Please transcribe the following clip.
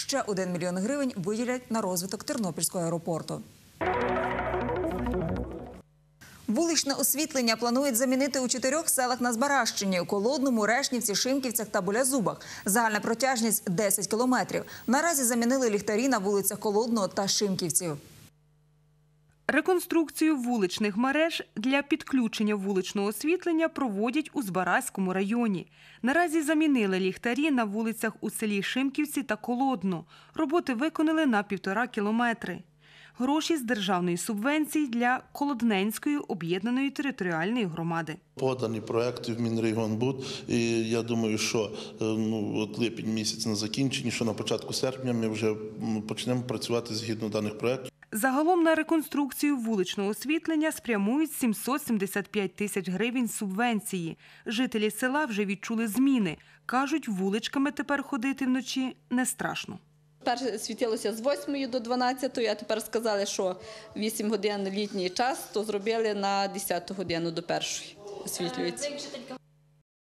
Ще 1 мільйон гривень виділять на розвиток Тернопільського аеропорту. Вуличне освітлення планують замінити у чотирьох селах на Збаращині Колодному, Решнівці, Шимківцях та Болязубах. Загальна протяжність 10 кілометрів. Наразі замінили ліхтарі на вулицях Колодного та Шимківців. Реконструкцію вуличних мереж для підключення вуличного освітлення проводять у Збаразькому районі. Наразі замінили ліхтарі на вулицях у селі Шимківці та Колодну. Роботи виконали на півтора кілометри. Гроші з державної субвенції для Колодненської об'єднаної територіальної громади. Подані проекти в Мінрегіонбуд, і я думаю, що е, ну от липень місяць на закінченні, що на початку серпня ми вже почнемо працювати згідно даних проєктів. Загалом на реконструкцію вуличного освітлення спрямують 775 тисяч гривень субвенції. Жителі села вже відчули зміни. Кажуть, вуличками тепер ходити вночі не страшно. Перше світилося з 8 до 12, а тепер сказали, що 8 годин літній час, то зробили на 10 годину до першої освітлюється. Е,